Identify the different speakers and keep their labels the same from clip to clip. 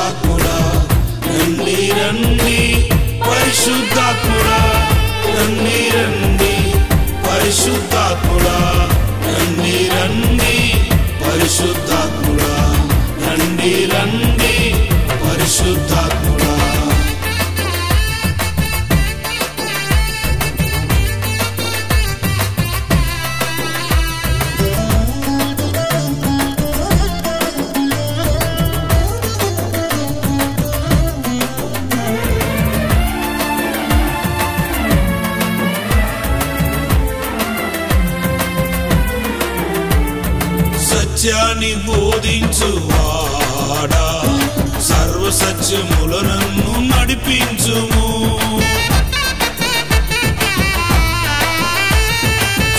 Speaker 1: పరిశుద్ధాత్ముడా రండి రండి పరిశుద్ధాత్ముడా రండి రండి పరిశుద్ధాత్ముడా రండి రండి పరిశుద్ధాత్ముడా రండి సత్యాన్ని బోధించువాడా సత్యముల నన్ను నడిపించుము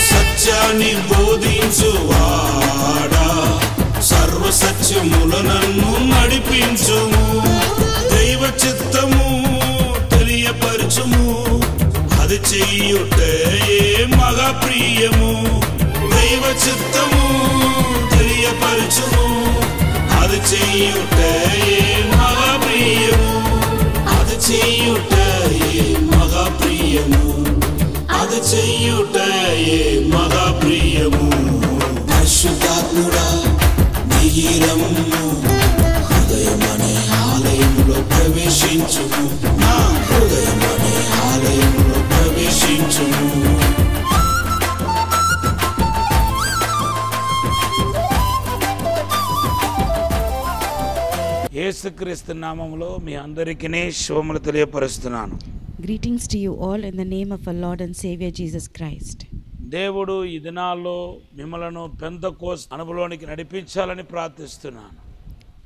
Speaker 1: సత్యాన్ని బోధించువాడా సత్యముల నన్ను నడిపించుము దైవ చిత్తము తెలియపరచుము అది చెయ్యుటే మగ ప్రియము దైవ చిత్తము యేసుక్రీస్తు నామంలో మీ అందరికీ శుభములు తెలియపరుస్తున్నాను
Speaker 2: greetings to you all in the name of a Lord and Saviour Jesus Christ
Speaker 1: దేవుడు ఈ దినాల్లో మిమ్మలను పెంత కోస్ నడిపించాలని ప్రార్థిస్తున్నాను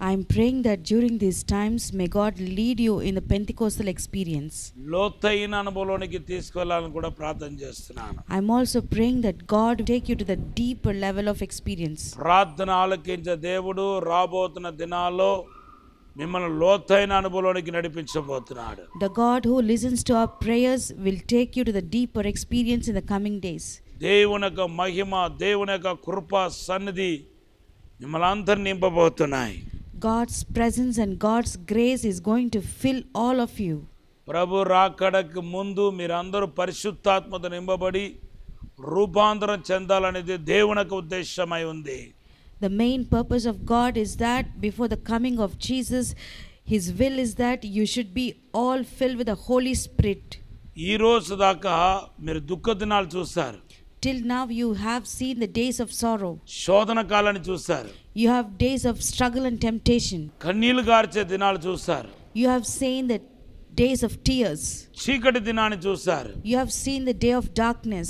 Speaker 2: I'm praying that during these times may God lead you in the Pentecostal experience
Speaker 1: లోతైన అనుభవంలోనికి తీసుకెళ్లాలని కూడా ప్రార్థన చేస్తున్నాను
Speaker 2: I'm also praying that God take you to the deep level of experience
Speaker 1: ప్రార్థన ఆలకించే దేవుడు రాబోతున్న దినాల్లో మిమ్మల్ని లోతైన అనుభవంలోకి నడిపించబోతున్నాడు
Speaker 2: the God who listens to our prayers will take you to the deeper experience in the coming days
Speaker 1: దేవుని మహిమ దేవుని యొక్క కృప సన్నిధి మిమ్మల్ని అందరి నింపబోతున్నాయి
Speaker 2: God's presence and God's grace is going to fill all of you
Speaker 1: ప్రభు రాకడకు ముందు మీరందరూ పరిశుద్ధాత్మత నింపబడి రూపాంతరం చెందాలనేది దేవునికి ఉద్దేశమై ఉంది
Speaker 2: The main purpose of God is that before the coming of Jesus, His will is that you should be all filled with the Holy Spirit. till now you have seen the days of sorrow you have days of struggle and temptation you have seen the days of tears you have seen the day of darkness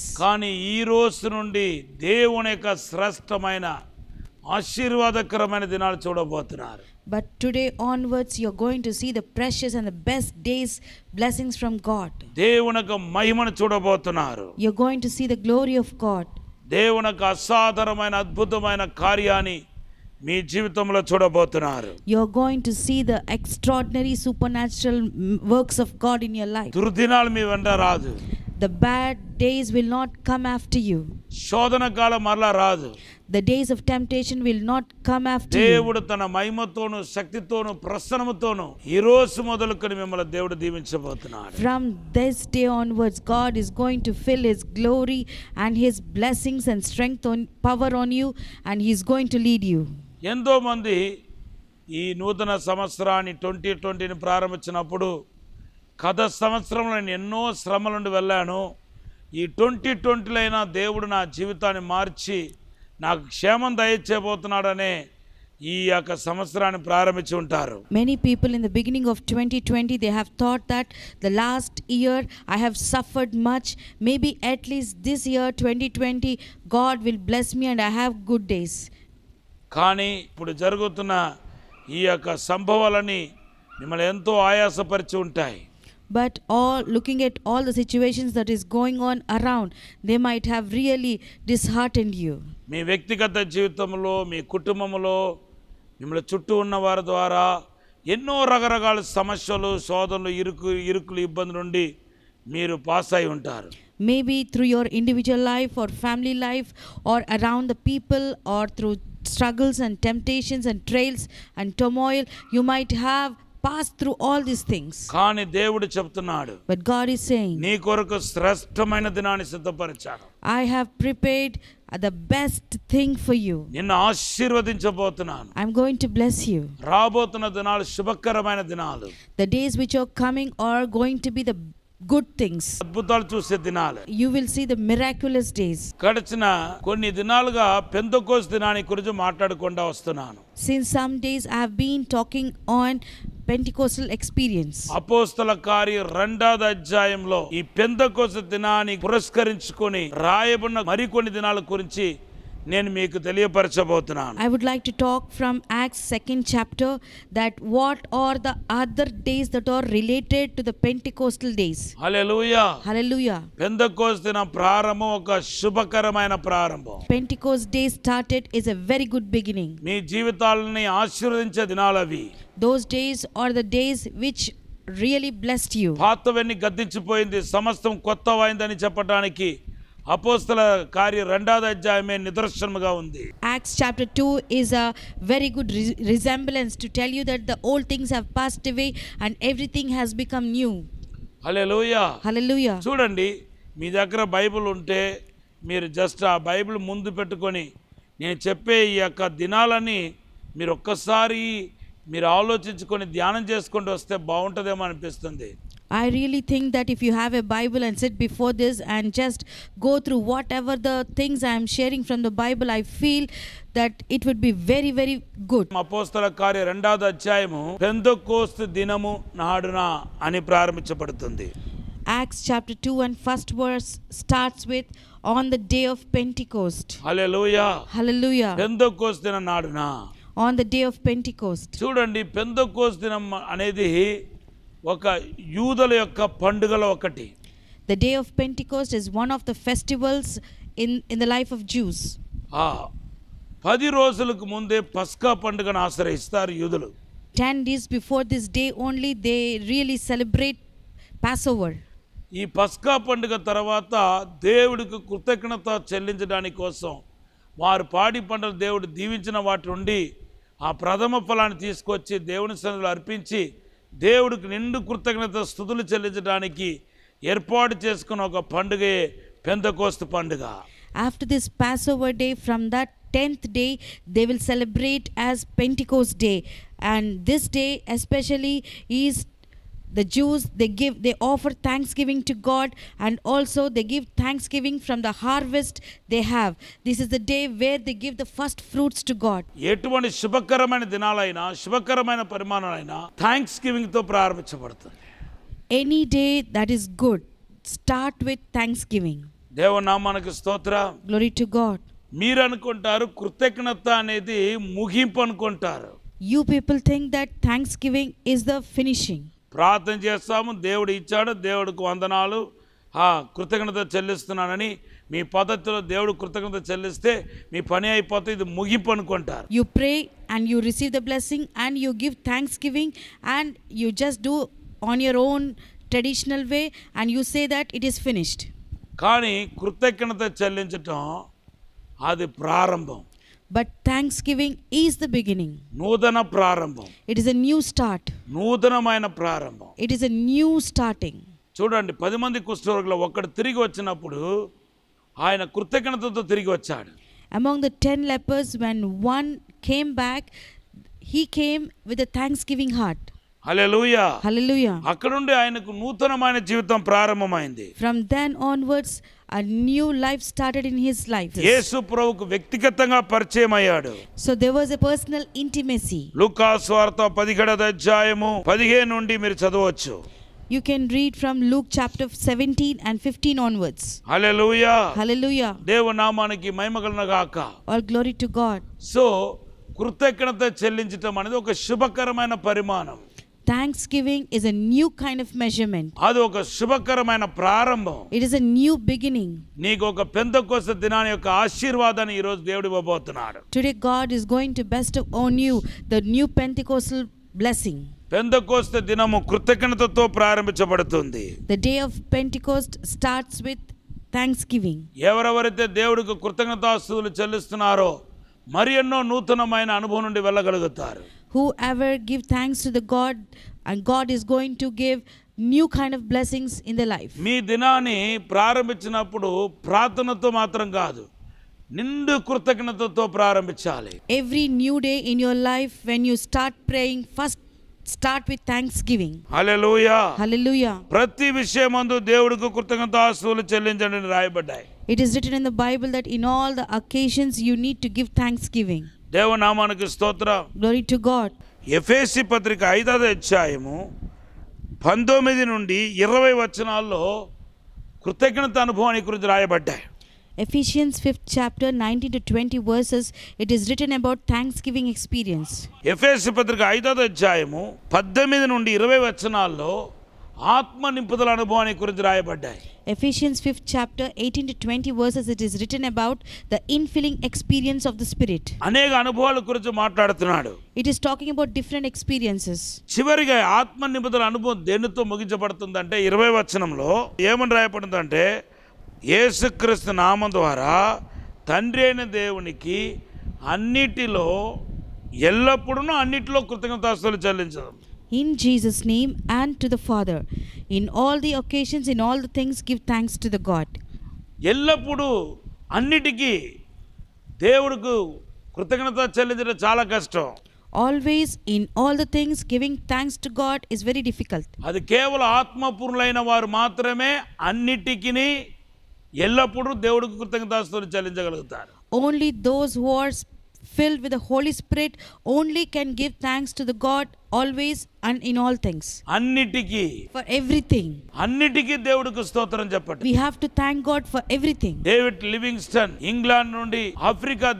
Speaker 1: ఆశీర్వాదకరమైన దినాలు చూడబోతున్నారు
Speaker 2: but today onwards you are going to see the precious and the best days blessings from God
Speaker 1: దేవుని మహిమను చూడబోతున్నారు
Speaker 2: you are going to see the glory of God
Speaker 1: దేవుని అసాధారణమైన అద్భుతమైన కార్యాన్ని మీ జీవితంలో చూడబోతున్నారు
Speaker 2: you are going to see the extraordinary supernatural works of God in your life
Speaker 1: దుర్దినాలు మీ వెంట
Speaker 2: రాదు The bad days will not come after you.
Speaker 1: శోధన కాలం మరలా రాదు
Speaker 2: the days of temptation will not come after దేవుడు
Speaker 1: తన మహిమతోను శక్తితోను ప్రసన్నముతోను ఈ రోజు మొదలుకొని మిమ్మల్ని దేవుడు దీవించబోతున్నాడు from
Speaker 2: this day onwards god is going to fill his glory and his blessings and strength on power on you and he is going to lead you
Speaker 1: ఎంతో మంది ఈ నూతన సంవత్సరాన్ని ట్వంటీ ట్వంటీని ప్రారంభించినప్పుడు కథ సంవత్సరంలో నేను ఎన్నో శ్రమల నుండి వెళ్ళాను ఈ ట్వంటీ ట్వంటీలో అయినా దేవుడు నా జీవితాన్ని మార్చి నాకు క్షేమం దయచేయబోతున్నాడనే ఈ యొక్క సంవత్సరాన్ని ప్రారంభించి ఉంటారు
Speaker 2: many people in the beginning of twenty twenty they have thought that the last year I have suffered much maybe at least this year twenty twenty God will bless me and I have good days
Speaker 1: కానీ ఇప్పుడు జరుగుతున్న ఈ యొక్క సంభవాలని మిమ్మల్ని ఎంతో ఆయాసపరిచి ఉంటాయి
Speaker 2: but all looking at all the situations that is going on around they might have really disheartened you
Speaker 1: మీ వ్యక్తిగత జీవితంలో మీ కుటుంబంలో మిమ్మల్ని చుట్టూ ఉన్న వారి ద్వారా ఎన్నో రకరకాల సమస్యలు శోధనలు ఇరుకు ఇరుకులు ఇబ్బంది నుండి మీరు పాస్ అయి ఉంటారు
Speaker 2: maybe through your individual life or family life or around the people or through struggles and temptations and trails and turmoil, you might have pass through all these things
Speaker 1: కానీ దేవుడు చెప్తున్నాడు
Speaker 2: but god is saying
Speaker 1: నీ కొరకు శ్రేష్టమైన దినాన్ని సిద్ధపరిచాను
Speaker 2: i have prepared the best thing for you నిన్ను ఆశీర్వదించబోతున్నాను i'm going to bless you
Speaker 1: రాబోతున్న దినాలు శుభకరమైన దినాలు
Speaker 2: the days which are coming are going to be the good things అద్భుతాలు చూసే దినాలు you will see the miraculous days
Speaker 1: గడిచిన కొన్ని దినాలుగా పెంతకోస్ దినాన్ని గురించి మాట్లాడకుండా వస్తున్నాను
Speaker 2: since some days I have been talking on Pentecostal experience
Speaker 1: అపోస్తల కార్య రెండవ అధ్యాయంలో ఈ పెంతకోస దినాన్ని పురస్కరించుకొని రాయబడిన మరికొన్ని దినాల గురించి నేను మీకు తెలియపరచబోతున్నాను I
Speaker 2: would like to talk from Acts second chapter that what are the other days that are related to the Pentecostal days
Speaker 1: hallelujah hallelujah Pentecost దిన ప్రారంభం ఒక శుభకరమైన ప్రారంభం
Speaker 2: Pentecost day started is a very good beginning
Speaker 1: మీ జీవితాలను ఆశీర్వదించే దినాలు అవి those days are the days which really blessed you పాతవన్నీ గద్దించిపోయింది సమస్తం కొత్తవైందని చెప్పడానికి అపోస్తల కార్య రెండవది అధ్యాయమే నిదర్శనముగా
Speaker 2: ఉంది Acts chapter 2 is a very good resemblance to tell you that the old things have passed away and everything has become new
Speaker 1: hallelujah hallelujah చూడండి మీ దగ్గర బైబిల్ ఉంటే మీరు జస్ట్ ఆ బైబిల్ ముందు పెట్టుకొని నేను చెప్పే ఈ యొక్క దినాలని మీరు ఒక్కసారి మీరు ఆలోచించుకొని ధ్యానం చేసుకుంటూ వస్తే బాగుంటుందేమో అనిపిస్తుంది
Speaker 2: I really think that if you have a Bible and sit before this and just go through whatever the things I am sharing from the Bible, I feel that it would be very, very good.
Speaker 1: అపోస్తల కార్య రెండవ అధ్యాయము పెందకోస్తు దినము నాడున అని ప్రారంభించబడుతుంది.
Speaker 2: Acts chapter 2 and first verse starts with on the day of Pentecost.
Speaker 1: Hallelujah. Hallelujah. Pentecost దిన నాడున
Speaker 2: on the day of Pentecost. చూడండి
Speaker 1: పెందకోస్తు దినం అనేది ఒక యూదుల యొక్క పండుగలో ఒకటి
Speaker 2: the day of Pentecost is one of the festivals in in the life of Jews.
Speaker 1: ఆ పది రోజులకు ముందే పస్కా పండుగను ఆశ్రయిస్తారు యూదులు
Speaker 2: ten 10 before this day only they really celebrate celebrate over
Speaker 1: ఈ పస్కా పండుగ తర్వాత దేవుడికి కృతజ్ఞత చెల్లించడానికి కోసం వారు పాడి పంటలు దేవుడు దీవించిన వాటి నుండి ఆ ప్రథమ ఫలాన్ని తీసుకొచ్చి దేవుని సన్నిధిలో అర్పించి దేవుడికి నిండు కృతజ్ఞత స్థుతులు చెల్లించడానికి ఏర్పాటు చేసుకున్న ఒక పండుగే పెందకోస్తు పండుగ
Speaker 2: after this Passover day from that tenth day they will celebrate as Pentecost day and this day especially is the Jews they give they offer thanksgiving to God and also they give thanksgiving from the harvest they have. This is the day where they give the first fruits to God.
Speaker 1: ఎటువంటి శుభకరమైన దినాలైనా శుభకరమైన పరిమాణాలైనా thanks తో ప్రారంభించబడుతుంది.
Speaker 2: Any day that is good start with thanksgiving.
Speaker 1: దేవునామానికి స్తోత్ర.
Speaker 2: Glory to God.
Speaker 1: మీరు అనుకుంటారు కృతజ్ఞత అనేది ముగింపు అనుకుంటారు.
Speaker 2: You people think that thanksgiving is the finishing.
Speaker 1: ప్రార్థన చేస్తాము దేవుడు ఇచ్చాడు దేవుడికి వందనాలు కృతజ్ఞత చెల్లిస్తున్నానని మీ పద్ధతిలో దేవుడు కృతజ్ఞత చెల్లిస్తే మీ పని అయిపోతే ఇది ముగింపు అనుకుంటారు
Speaker 2: you pray and you receive the blessing and you give thanks giving and you just do on your own traditional way and you say that it is finished
Speaker 1: కానీ కృతజ్ఞత చెల్లించటం అది ప్రారంభం but thanksgiving is the beginning నూతన ప్రారంభం it is a new
Speaker 2: start నూతనమైన ప్రారంభం it is a new starting
Speaker 1: చూడండి పది మంది కుష్ఠరోగులు ఒక్కడు తిరిగి వచ్చినప్పుడు ఆయన కృతజ్ఞతతో తిరిగి వచ్చాడు
Speaker 2: among the 10 lepers when one came back he came with a thanksgiving heart
Speaker 1: hallelujah hallelujah అక్కడ నుండి ఆయనకు నూతనమైన జీవితం ప్రారంభమైంది
Speaker 2: from then onwards a new life started in his life so there was a personal intimacy 15 You can read from Luke chapter 17 and 15 onwards.
Speaker 1: Hallelujah. Hallelujah. దేవునామానికి మహిమ కలుగును గాక.
Speaker 2: All glory to God.
Speaker 1: So కృతజ్ఞత చెల్లించటం అనేది ఒక శుభకరమైన
Speaker 2: పరిమాణం Thanksgiving is a new kind of measurement.
Speaker 1: అది ఒక శుభకరమైన
Speaker 2: ప్రారంభం. It is a new beginning.
Speaker 1: నీకు ఒక పెంతకోస్త యొక్క ఆశీర్వాదాన్ని ఈ రోజు దేవుడు ఇవ్వబోతున్నాడు.
Speaker 2: Today God is going to bestow on you the new Pentecostal blessing.
Speaker 1: పెంతకోస్త దినము కృతజ్ఞతతో ప్రారంభించబడుతుంది.
Speaker 2: The day of Pentecost starts with thanksgiving.
Speaker 1: ఎవరెవరైతే దేవుడికి కృతజ్ఞతాస్తుతులు చెల్లిస్తున్నారో మరి ఎన్నో నూతనమైన అనుభవం నుండి వెళ్ళగలుగుతారు
Speaker 2: whoever give thanks to the God and God is going to give new kind of blessings in the life. Every new day in your life when you start praying first start with thanksgiving.
Speaker 1: Hallelujah. Hallelujah. Prati vishayamandu devudiki krutagnatasthulu chellinchandani raayabaddayi.
Speaker 2: It is written in the Bible that in all the occasions you need to give thanksgiving.
Speaker 1: దేవనామానికి స్తోత్ర
Speaker 2: glory to God
Speaker 1: ఎఫేసి పత్రిక ఐదవ అధ్యాయము పంతొమ్మిది నుండి ఇరవై వచనాల్లో కృతజ్ఞత అనుభవానికి గురించి రాయబడ్డాయి
Speaker 2: Ephesians 5th chapter 19 to 20 verses it is written about thanksgiving experience
Speaker 1: ఎఫెసీ పత్రిక ఐదవ అధ్యాయము పద్దెనిమిది నుండి 20 వచనాల్లో ఆత్మ నింపుదల అనుభవాన్ని గురించి రాయబడ్డాయి
Speaker 2: Ephesians fifth chapter eighteen to 20 verses it is written about the infilling experience of the spirit.
Speaker 1: అనేక అనుభవాల గురించి మాట్లాడుతున్నాడు.
Speaker 2: It is talking about different experiences
Speaker 1: చివరిగా ఆత్మ నింపుదల అనుభవం దేనితో ముగించబడుతుంది అంటే ఇరవై వచనంలో ఏమని రాయబడిందంటే యేసుక్రీస్తు నామం ద్వారా తండ్రి అయిన దేవునికి అన్నిటిలో ఎల్లప్పుడూ అన్నిటిలో కృతజ్ఞతాస్తులు చెల్లించడం
Speaker 2: in Jesus' name and to the Father. In all the occasions, in all the things, give thanks to the God.
Speaker 1: Yellapudu,
Speaker 2: Always, in all the things, giving thanks to God is very difficult. Adi
Speaker 1: Keval Atma Purlaina Var Matrame, Anitikini, Yellapudu, Devuku Kutakanata Challenger.
Speaker 2: Only those who are filled with the Holy Spirit only can give thanks to the God always and in all things.
Speaker 1: Annitiki. For everything. Annitiki We have to thank God for everything. David Livingstone England నుండి Africa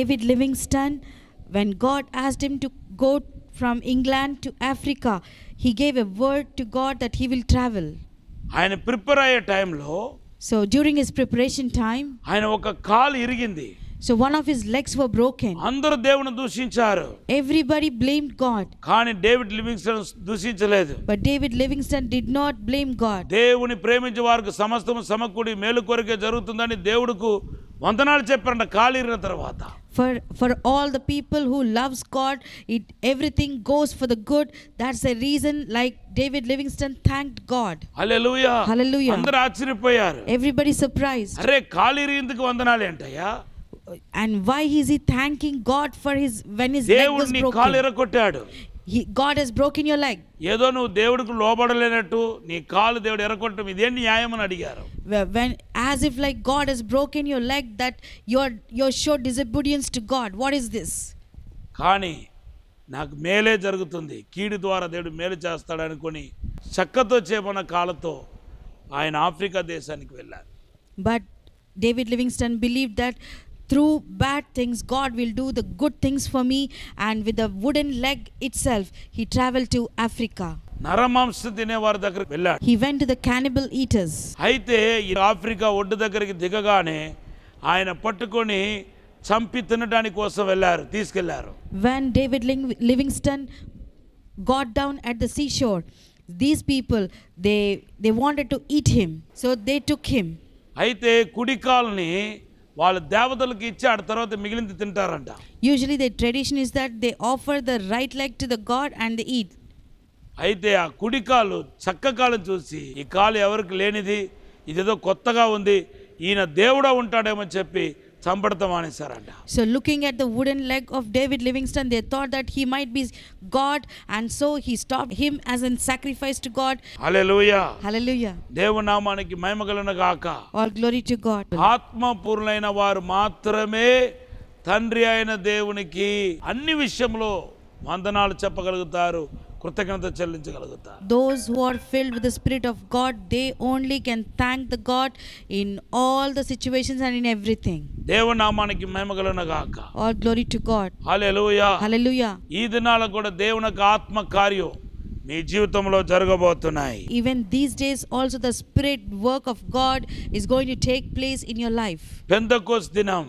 Speaker 2: David Livingston when God asked him to go from England to Africa he gave a word to God that he will travel. So during his preparation time,
Speaker 1: ఆయన ఒక ఇరిగింది
Speaker 2: so one of his legs were broken. Everybody blamed God.
Speaker 1: But David
Speaker 2: Livingstone did not blame God. For for all the people who loves God, everything goes for the good. That's the reason like David Livingstone thanked God. Hallelujah. Hallelujah. అందరు
Speaker 1: ఆశ్చర్యపోయారు.
Speaker 2: Everybody surprised. అరే కాలిరి ఎందుకు వందనాలు అంటయ్యా? and why is he thanking God for his when his leg was broken? He, God has broken your leg. ఏదో When as if like God has broken your leg that your your show disobedience to God. What is this?
Speaker 1: నాకు మేలే జరుగుతుంది కీడు ద్వారా దేవుడు మేలు చేస్తాడనుకొని చక్కతో చేపన్న కాళ్ళతో ఆయన ఆఫ్రికా దేశానికి
Speaker 2: వెళ్ళారు But David Livingston believed that through bad things, God will do the good things for me. And with a wooden leg itself, he traveled to Africa. He went to the cannibal eaters. Africa when David Livingston got down at the seashore, these people they they wanted to eat him, so they took him.
Speaker 1: వాళ్ళు దేవతలకు ఇచ్చి ఆ తర్వాత మిగిలింది తింటారంట
Speaker 2: usually the tradition is that they offer the right leg to the God and the eat
Speaker 1: అయితే ఆ కుడి కాలు చక్క కాలం చూసి ఈ కాలు ఎవరికి లేనిది ఇదేదో కొత్తగా ఉంది ఈయన దేవుడా ఉంటాడేమో చెప్పి చంపడతాం అనేసారంట
Speaker 2: so looking at the wooden leg of David Livingstone they thought that he might be God and so he stop him as an sacrifice to God hallelujah hallelujah
Speaker 1: దేవుని నామానికి మహిమ కలుగును గాక ఆల్ గ్లోరీ టు గాడ్ ఆత్మ పూర్ణైన వారు మాత్రమే తండ్రి అయిన దేవునికి అన్ని విషయంలో వందనాలు చెప్పగలుగుతారు కృతజ్ఞత
Speaker 2: చెల్లించగలుగుతా those who are filled with the spirit of God they only can thank the God in all the situations and in everything
Speaker 1: దేవుని నామానికి మహిమ కలుగును గాక
Speaker 2: all glory to God
Speaker 1: hallelujah hallelujah ఈ దినాల కూడా దేవుని ఆత్మ కార్యం మీ జీవితంలో జరగబోతున్నాయి
Speaker 2: even these days also the spirit work of God is going to take place in your life Pentecost దినం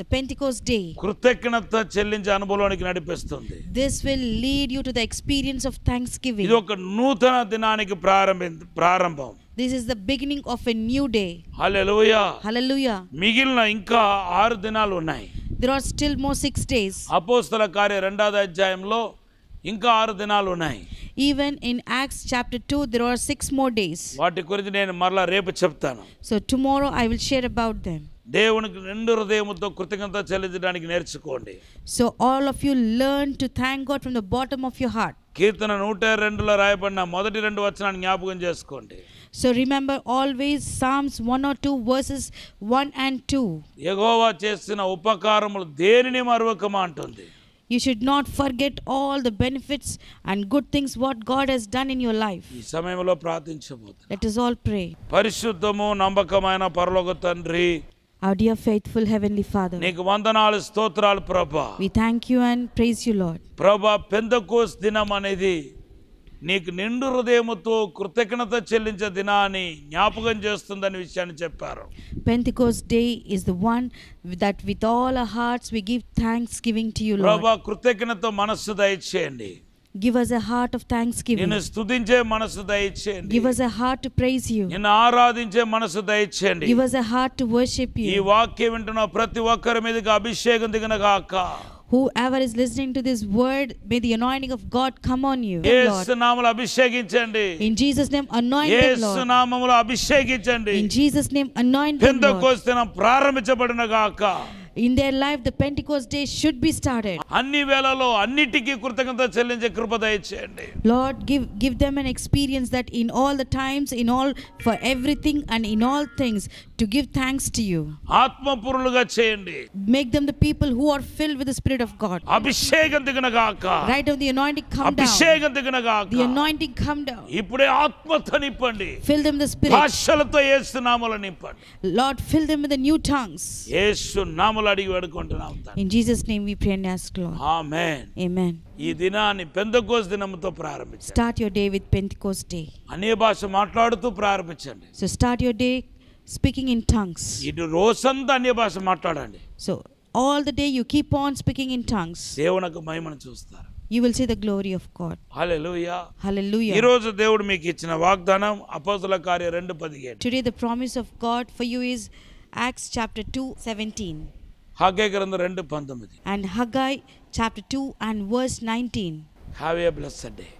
Speaker 2: the pentecost day
Speaker 1: కృతజ్ఞత చెల్లించే అనుభవానికి నడిపిస్తుంది
Speaker 2: this will lead you to the experience of thanksgiving ఇది
Speaker 1: ఒక నూతన దినానికి ప్రారంభం ప్రారంభం
Speaker 2: this is the beginning of a new day
Speaker 1: hallelujah hallelujah మిగిలిన ఇంకా ఆరు దినాలు ఉన్నాయి there are still more six days అపోస్తల కార్య రెండవ అధ్యాయంలో ఇంకా ఆరు దినాలు ఉన్నాయి
Speaker 2: even in Acts chapter two there are six more days
Speaker 1: వాటి గురించి నేను మరలా రేపు చెప్తాను
Speaker 2: so tomorrow I will share about them
Speaker 1: దేవునికి రెండు హృదయముతో కృతజ్ఞత చెల్లించడానికి నేర్చుకోండి
Speaker 2: so all of you learn to thank God from the bottom of your heart
Speaker 1: కీర్తన నూట రెండులో రాయబడిన మొదటి రెండు వచనాన్ని జ్ఞాపకం చేసుకోండి
Speaker 2: so remember always Psalms one or two verses one and two
Speaker 1: ఎగోవా చేసిన ఉపకారములు దేనిని మరొకమా అంటుంది
Speaker 2: you should not forget all the benefits and good things what God has done in your life
Speaker 1: ఈ సమయంలో ప్రార్థించబోతు
Speaker 2: లెట్ ఇస్ ఆల్ ప్రే
Speaker 1: పరిశుద్ధము నమ్మకమైన పరలోక తండ్రి
Speaker 2: Our dear faithful heavenly Father.
Speaker 1: నీకు వందనాలు స్తోత్రాలు ప్రభా.
Speaker 2: We thank you and praise you Lord.
Speaker 1: ప్రభా పెందకోస్ దినం అనేది నీకు నిండు హృదయముతో కృతజ్ఞత చెల్లించే దినాన్ని జ్ఞాపకం చేస్తుందని విషయాన్ని చెప్పారు
Speaker 2: Pentecost day is the one that with all hearts we give thanks giving to you Lord ప్రభువా
Speaker 1: కృతజ్ఞతతో మనస్సు దయచేయండి
Speaker 2: Give us a heart of thanksgiving. నిన్ను
Speaker 1: స్తుతించే మనసు దయచేయండి. Give us
Speaker 2: a heart to praise you.
Speaker 1: నిన్ను ఆరాధించే మనసు దయచేయండి. Give us
Speaker 2: a heart to worship you. ఈ
Speaker 1: వాక్యం వింటున్న ప్రతి ఒక్కరి మీదకి అభిషేకం దిగిన గాక.
Speaker 2: whoever is listening to this word may the anointing of god come on you yes
Speaker 1: naamalo abhishekicchandi in jesus
Speaker 2: name anoint the lord yes
Speaker 1: naamalo abhishekicchandi in jesus
Speaker 2: name anoint the lord pentecost
Speaker 1: nam prarambichabadina gaaka
Speaker 2: in their life the pentecost day should be started
Speaker 1: అన్ని వేళలో అన్నిటికీ కృతజ్ఞత చెల్లించే కృప దయచేయండి
Speaker 2: lord give give them an experience that in all the times in all for everything and in all things to give thanks to you Atma ఆత్మపూర్ణులుగా చేయండి make them the people who are filled with the spirit of god అభిషేకం దిగున గాక right of the anointing come down అభిషేకం దిగున గాక the anointing come down
Speaker 1: ఇప్పుడే atma నింపండి fill them the spirit భాషలతో యేసు నామములో
Speaker 2: నింపండి lord fill them with the new tongues
Speaker 1: Yesu నామములో
Speaker 2: in Jesus' name we pray and ask Lord.
Speaker 1: Amen. Amen. Start
Speaker 2: your day with Pentecost Day. So start your day speaking in tongues. So all the day you keep on speaking in tongues. You will see the glory of God.
Speaker 1: Hallelujah. Hallelujah. Today
Speaker 2: the promise of God for you is Acts chapter 2, 17.
Speaker 1: Haggai గ్రంథం రెండు పంతొమ్మిది
Speaker 2: and Haggai chapter two and verse nineteen
Speaker 1: have a blessed day